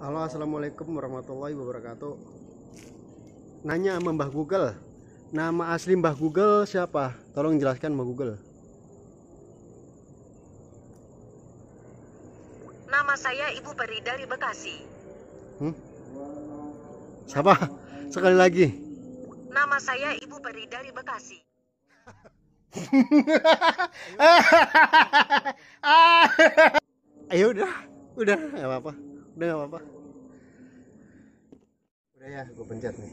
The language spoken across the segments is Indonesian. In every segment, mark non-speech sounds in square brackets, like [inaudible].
Halo assalamualaikum warahmatullahi wabarakatuh Nanya sama Mbah Google Nama asli Mbah Google siapa? Tolong jelaskan Mbah Google Nama saya Ibu Peri dari Bekasi hmm? Siapa? Sekali lagi Nama saya Ibu Peri dari Bekasi Ayo [laughs] ah, ya udah, udah, ya apa-apa udah gak apa-apa udah ya gue pencet nih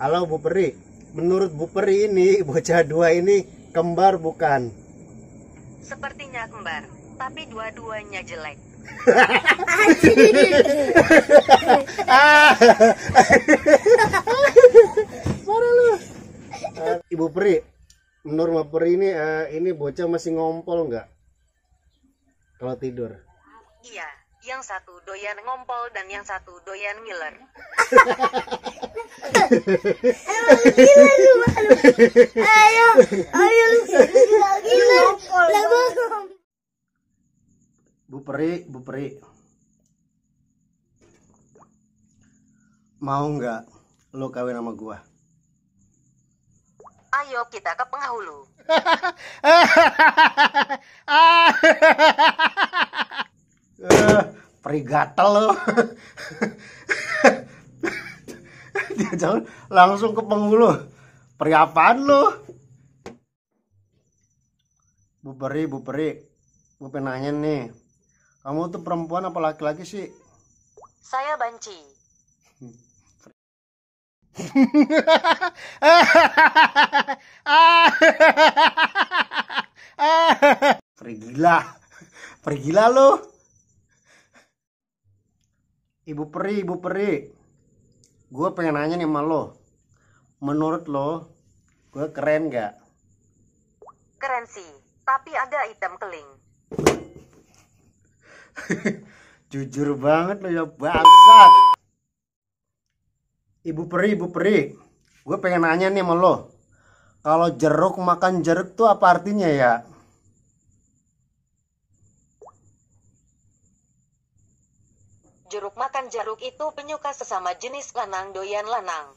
halo Bu Peri menurut Bu Peri ini [laughs] bocah dua ini kembar bukan sepertinya kembar tapi dua-duanya jelek Marah [laughs] Ibu Peri, menurut Bu Peri ini eh, ini bocah masih ngompol nggak? Kalau tidur? Iya, yang satu doyan ngompol dan yang satu doyan ngiler. ayo, ayo, ayo, Bu Peri, Bu Peri. Mau nggak lo kawin sama gua? Ayo kita ke penghulu. [laughs] Ah gatel loh dia jauh langsung ke penghulu periapan lo Bu Peri, Bu Peri, gue pengen nanya nih, kamu tuh perempuan apa laki-laki sih? Saya banci. pergilah, pergilah lo. Ibu Peri, Ibu Peri. Gue pengen nanya nih sama lo. Menurut lo, gue keren gak? Keren sih, tapi agak item keling. [laughs] Jujur banget lo ya bangsat. Ibu Peri, Ibu Peri. Gue pengen nanya nih sama lo. Kalau jeruk makan jeruk tuh apa artinya ya? jeruk makan jeruk itu penyuka sesama jenis lanang doyan lanang.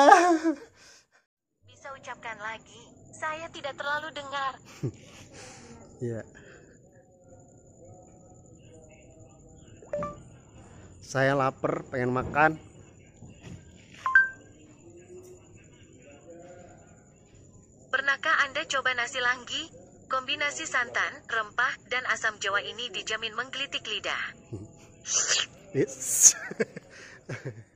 [laughs] Bisa ucapkan lagi, saya tidak terlalu dengar. [laughs] Ya. Saya lapar, pengen makan. Maka Anda coba nasi langgi? Kombinasi santan, rempah, dan asam jawa ini dijamin menggelitik lidah. [laughs] [laughs]